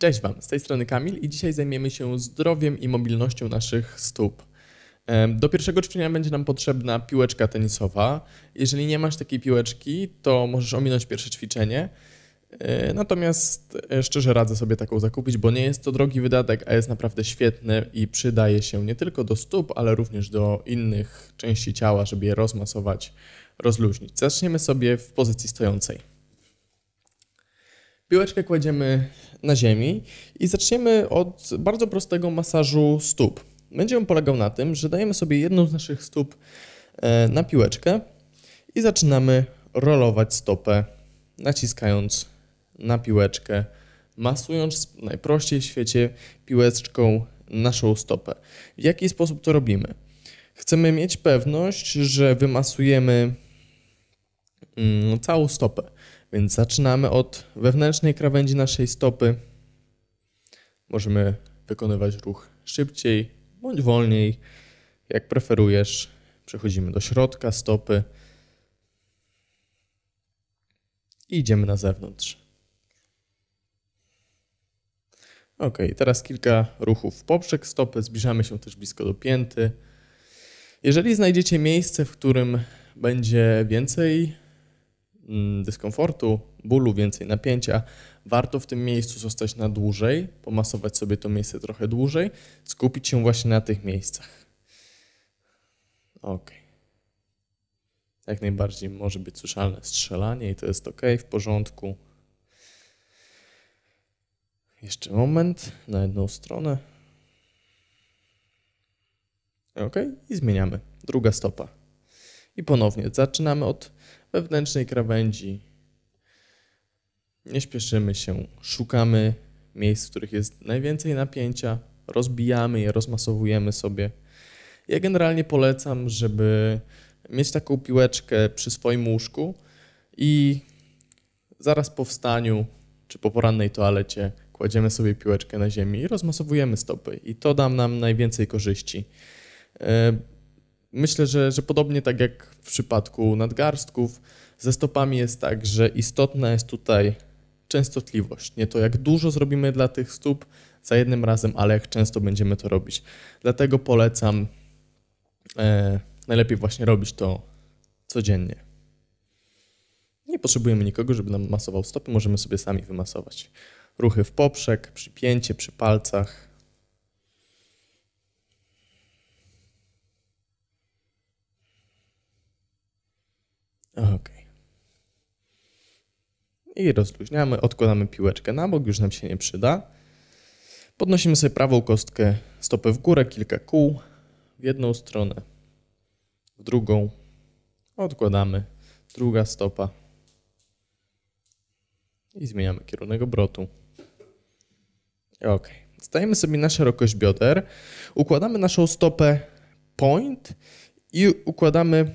Cześć Wam, z tej strony Kamil i dzisiaj zajmiemy się zdrowiem i mobilnością naszych stóp. Do pierwszego ćwiczenia będzie nam potrzebna piłeczka tenisowa. Jeżeli nie masz takiej piłeczki, to możesz ominąć pierwsze ćwiczenie. E, natomiast e, szczerze radzę sobie taką zakupić, bo nie jest to drogi wydatek, a jest naprawdę świetny i przydaje się nie tylko do stóp, ale również do innych części ciała, żeby je rozmasować, rozluźnić. Zaczniemy sobie w pozycji stojącej. Piłeczkę kładziemy na ziemi i zaczniemy od bardzo prostego masażu stóp. Będzie on polegał na tym, że dajemy sobie jedną z naszych stóp e, na piłeczkę i zaczynamy rolować stopę, naciskając na piłeczkę, masując najprościej w świecie piłeczką naszą stopę. W jaki sposób to robimy? Chcemy mieć pewność, że wymasujemy mm, całą stopę. Więc zaczynamy od wewnętrznej krawędzi naszej stopy. Możemy wykonywać ruch szybciej bądź wolniej, jak preferujesz. Przechodzimy do środka stopy i idziemy na zewnątrz. Ok, teraz kilka ruchów w poprzek stopy, zbliżamy się też blisko do pięty. Jeżeli znajdziecie miejsce, w którym będzie więcej Mm, dyskomfortu, bólu, więcej napięcia, warto w tym miejscu zostać na dłużej, pomasować sobie to miejsce trochę dłużej, skupić się właśnie na tych miejscach. Ok. Jak najbardziej może być słyszalne strzelanie i to jest ok, w porządku. Jeszcze moment na jedną stronę. Ok, i zmieniamy. Druga stopa. I ponownie zaczynamy od wewnętrznej krawędzi. Nie śpieszymy się, szukamy miejsc, w których jest najwięcej napięcia, rozbijamy je, rozmasowujemy sobie. Ja generalnie polecam, żeby mieć taką piłeczkę przy swoim łóżku i zaraz po wstaniu czy po porannej toalecie kładziemy sobie piłeczkę na ziemi i rozmasowujemy stopy. I to da nam najwięcej korzyści. E, myślę, że, że podobnie tak jak w przypadku nadgarstków, ze stopami jest tak, że istotna jest tutaj częstotliwość. Nie to, jak dużo zrobimy dla tych stóp za jednym razem, ale jak często będziemy to robić. Dlatego polecam e, najlepiej właśnie robić to codziennie. Nie potrzebujemy nikogo, żeby nam masował stopy, możemy sobie sami wymasować. Ruchy w poprzek, przypięcie przy palcach, Ok. I rozluźniamy, odkładamy piłeczkę na bok, już nam się nie przyda. Podnosimy sobie prawą kostkę, stopę w górę, kilka kół w jedną stronę, w drugą. Odkładamy, druga stopa i zmieniamy kierunek obrotu. Ok. Stajemy sobie na szerokość bioder, układamy naszą stopę point i układamy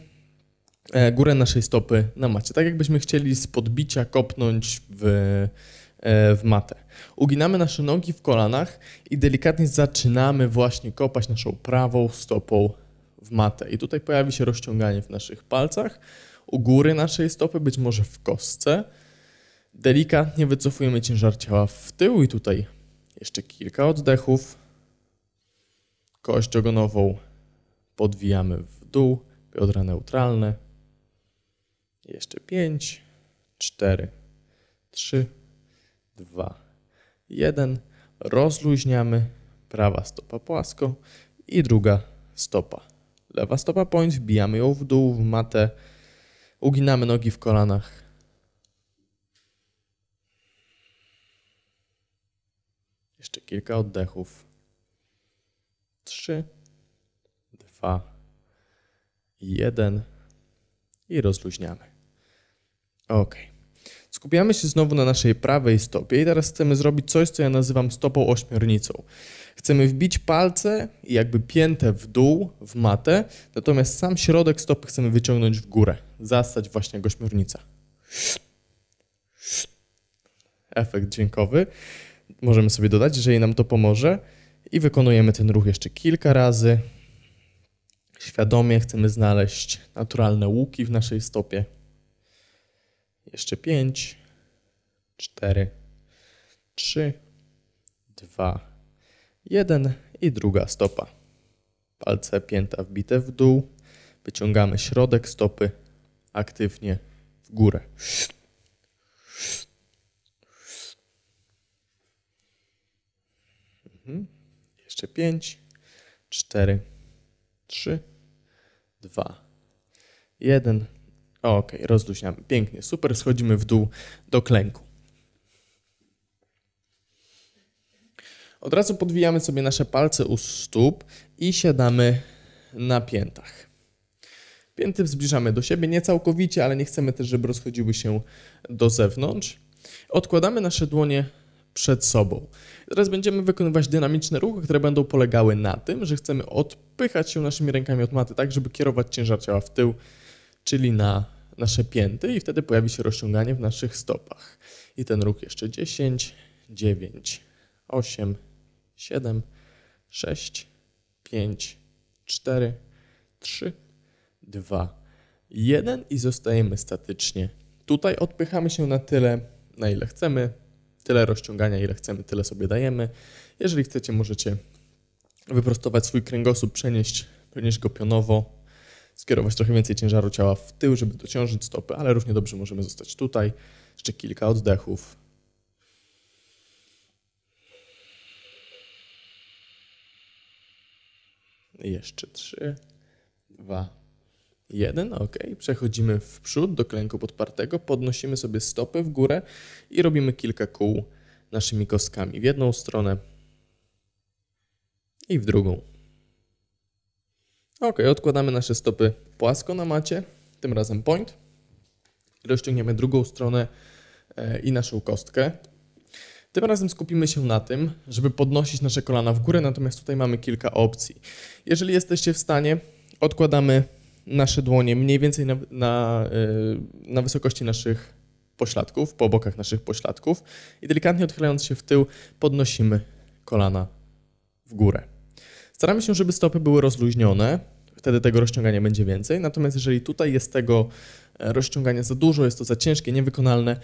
E, górę naszej stopy na macie. Tak jakbyśmy chcieli z podbicia kopnąć w, e, w matę. Uginamy nasze nogi w kolanach i delikatnie zaczynamy właśnie kopać naszą prawą stopą w matę. I tutaj pojawi się rozciąganie w naszych palcach, u góry naszej stopy, być może w kostce. Delikatnie wycofujemy ciężar ciała w tył i tutaj jeszcze kilka oddechów. Kość ogonową podwijamy w dół, biodra neutralne, jeszcze 5, 4, 3, 2, 1. Rozluźniamy. Prawa stopa płasko i druga stopa. Lewa stopa point, wbijamy ją w dół, w matę. Uginamy nogi w kolanach. Jeszcze kilka oddechów. 3, 2, 1 i rozluźniamy. Ok. Skupiamy się znowu na naszej prawej stopie i teraz chcemy zrobić coś, co ja nazywam stopą ośmiornicą. Chcemy wbić palce i jakby piętę w dół, w matę, natomiast sam środek stopy chcemy wyciągnąć w górę, zastać właśnie go ośmiornica. Efekt dźwiękowy. Możemy sobie dodać, jeżeli nam to pomoże i wykonujemy ten ruch jeszcze kilka razy. Świadomie chcemy znaleźć naturalne łuki w naszej stopie. Jeszcze 5, 4, 3, 2, 1 i druga stopa. Palce pięta wbite w dół. Wyciągamy środek stopy aktywnie w górę. Mhm. Jeszcze 5, 4, 3, 2, 1. Okej, okay, rozluźniamy. Pięknie, super. Schodzimy w dół do klęku. Od razu podwijamy sobie nasze palce u stóp i siadamy na piętach. Pięty zbliżamy do siebie, nie całkowicie, ale nie chcemy też, żeby rozchodziły się do zewnątrz. Odkładamy nasze dłonie przed sobą. Teraz będziemy wykonywać dynamiczne ruchy, które będą polegały na tym, że chcemy odpychać się naszymi rękami od maty, tak żeby kierować ciężar ciała w tył, czyli na nasze pięty i wtedy pojawi się rozciąganie w naszych stopach. I ten ruch jeszcze 10, 9, 8, 7, 6, 5, 4, 3, 2, 1 i zostajemy statycznie. Tutaj odpychamy się na tyle, na ile chcemy, tyle rozciągania, ile chcemy, tyle sobie dajemy. Jeżeli chcecie, możecie wyprostować swój kręgosłup, przenieść, przenieść go pionowo skierować trochę więcej ciężaru ciała w tył, żeby dociążyć stopy, ale równie dobrze możemy zostać tutaj. Jeszcze kilka oddechów. Jeszcze trzy, dwa, jeden. Ok, przechodzimy w przód do klęku podpartego, podnosimy sobie stopy w górę i robimy kilka kół naszymi kostkami w jedną stronę i w drugą. Ok, odkładamy nasze stopy płasko na macie, tym razem point. Rozciągniemy drugą stronę e, i naszą kostkę. Tym razem skupimy się na tym, żeby podnosić nasze kolana w górę, natomiast tutaj mamy kilka opcji. Jeżeli jesteście w stanie, odkładamy nasze dłonie mniej więcej na, na, e, na wysokości naszych pośladków, po bokach naszych pośladków i delikatnie odchylając się w tył podnosimy kolana w górę. Staramy się, żeby stopy były rozluźnione, wtedy tego rozciągania będzie więcej. Natomiast jeżeli tutaj jest tego e, rozciągania za dużo, jest to za ciężkie, niewykonalne,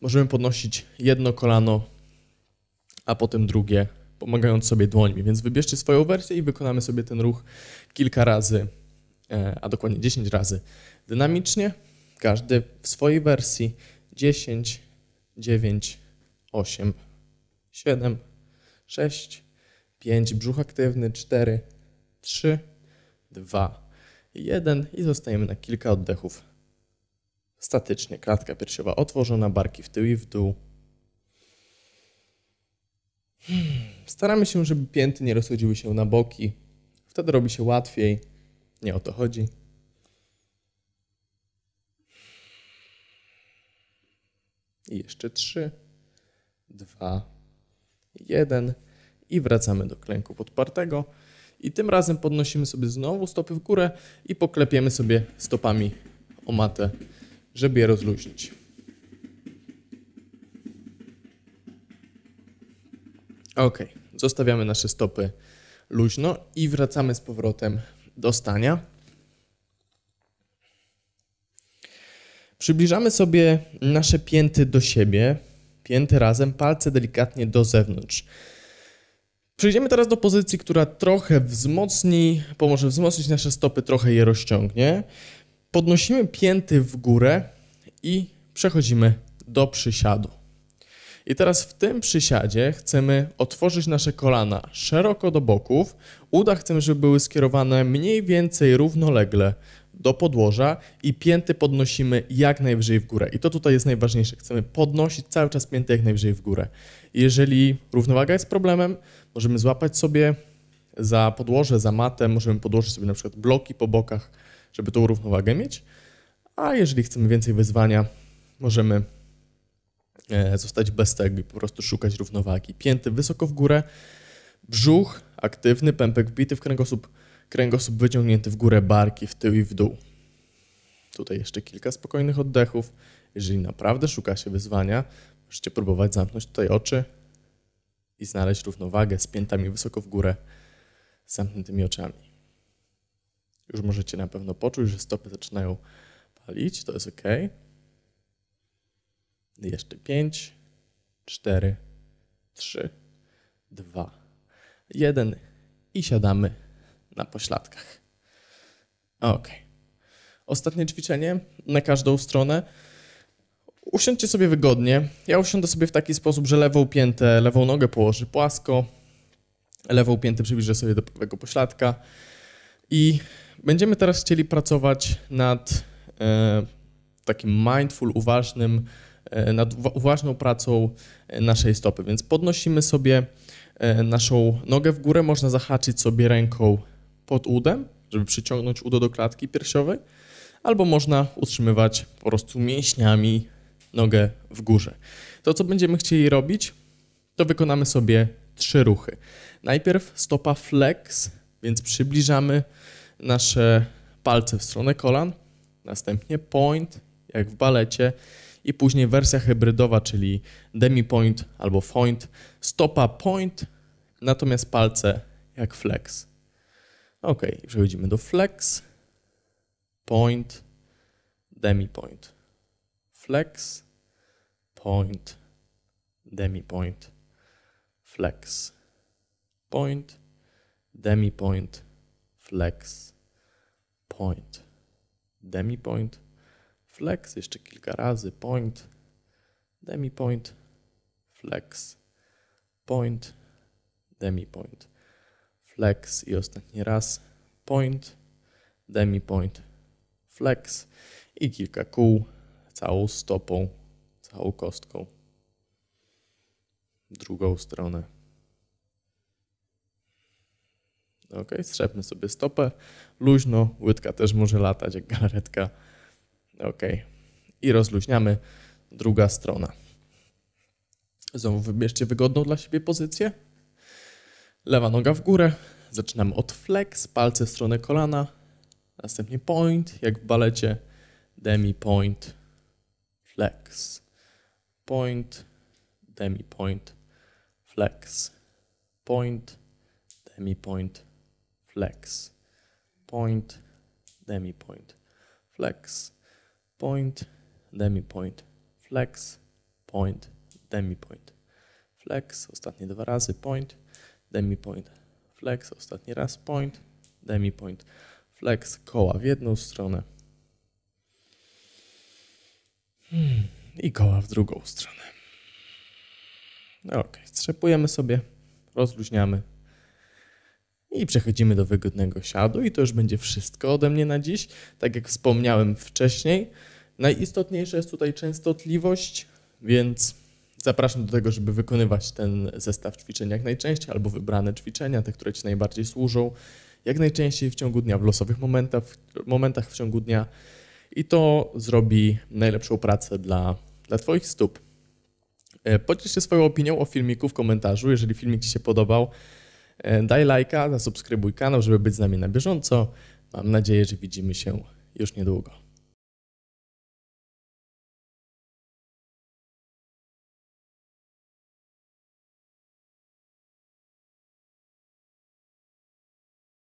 możemy podnosić jedno kolano, a potem drugie, pomagając sobie dłońmi. Więc wybierzcie swoją wersję i wykonamy sobie ten ruch kilka razy, e, a dokładnie 10 razy dynamicznie. Każdy w swojej wersji 10, 9, 8, 7, 6, 5, brzuch aktywny, 4, 3, 2, 1 i zostajemy na kilka oddechów. Statycznie klatka piersiowa otworzona, barki w tył i w dół. Hmm, staramy się, żeby pięty nie rozchodziły się na boki. Wtedy robi się łatwiej. Nie o to chodzi. I jeszcze 3, 2, 1 i wracamy do klęku podpartego. I tym razem podnosimy sobie znowu stopy w górę i poklepiemy sobie stopami o matę, żeby je rozluźnić. Ok, zostawiamy nasze stopy luźno i wracamy z powrotem do stania. Przybliżamy sobie nasze pięty do siebie, pięty razem, palce delikatnie do zewnątrz. Przejdziemy teraz do pozycji, która trochę wzmocni, pomoże wzmocnić nasze stopy, trochę je rozciągnie. Podnosimy pięty w górę i przechodzimy do przysiadu. I teraz w tym przysiadzie chcemy otworzyć nasze kolana szeroko do boków. Uda chcemy, żeby były skierowane mniej więcej równolegle do podłoża i pięty podnosimy jak najwyżej w górę. I to tutaj jest najważniejsze. Chcemy podnosić cały czas pięty jak najwyżej w górę. Jeżeli równowaga jest problemem, możemy złapać sobie za podłoże, za matę, możemy podłożyć sobie na przykład bloki po bokach, żeby tą równowagę mieć. A jeżeli chcemy więcej wyzwania, możemy e, zostać bez tego i po prostu szukać równowagi. Pięty wysoko w górę, brzuch aktywny, pępek wbity w kręgosłup, kręgosłup wyciągnięty w górę, barki w tył i w dół. Tutaj jeszcze kilka spokojnych oddechów. Jeżeli naprawdę szuka się wyzwania, możecie próbować zamknąć tutaj oczy, i znaleźć równowagę z piętami wysoko w górę, z zamkniętymi oczami. Już możecie na pewno poczuć, że stopy zaczynają palić, to jest ok. Jeszcze 5, 4, 3, 2, 1 i siadamy na pośladkach. Ok. Ostatnie ćwiczenie na każdą stronę usiądźcie sobie wygodnie. Ja usiądę sobie w taki sposób, że lewą piętę, lewą nogę położę płasko, lewą piętę przybliżę sobie do prawego pośladka i będziemy teraz chcieli pracować nad e, takim mindful, uważnym, e, nad uważną pracą e, naszej stopy. Więc podnosimy sobie e, naszą nogę w górę, można zahaczyć sobie ręką pod udem, żeby przyciągnąć udo do klatki piersiowej, albo można utrzymywać po prostu mięśniami nogę w górze. To, co będziemy chcieli robić, to wykonamy sobie trzy ruchy. Najpierw stopa flex, więc przybliżamy nasze palce w stronę kolan, następnie point, jak w balecie, i później wersja hybrydowa, czyli demi point albo point, stopa point, natomiast palce jak flex. Ok, przechodzimy do flex, point, demi point, flex, point, demi point, flex, point, demi point, flex, point, demi point, flex, jeszcze kilka razy, point, demi point, flex, point, demi point, flex i ostatni raz, point, demi point, flex i kilka kół całą stopą całą kostką. Drugą stronę. Ok, strzepmy sobie stopę. Luźno, łydka też może latać jak galaretka. Ok. I rozluźniamy. Druga strona. Znowu wybierzcie wygodną dla siebie pozycję. Lewa noga w górę. Zaczynamy od flex, palce w stronę kolana. Następnie point, jak w balecie. Demi point, flex point, demi point, flex, point, demi point, flex, point, demi point, flex, point, demi point, flex, point, demi point, flex, ostatnie dwa razy point, demi point, flex, ostatni raz point, demi point, flex, koła w jedną stronę. Hmm i koła w drugą stronę. Ok, strzepujemy sobie, rozluźniamy i przechodzimy do wygodnego siadu i to już będzie wszystko ode mnie na dziś. Tak jak wspomniałem wcześniej, najistotniejsza jest tutaj częstotliwość, więc zapraszam do tego, żeby wykonywać ten zestaw ćwiczeń jak najczęściej albo wybrane ćwiczenia, te, które Ci najbardziej służą, jak najczęściej w ciągu dnia, w losowych momentach, momentach w ciągu dnia i to zrobi najlepszą pracę dla dla Twoich stóp. E, podziel się swoją opinią o filmiku w komentarzu, jeżeli filmik Ci się podobał. E, daj lajka, zasubskrybuj kanał, żeby być z nami na bieżąco. Mam nadzieję, że widzimy się już niedługo.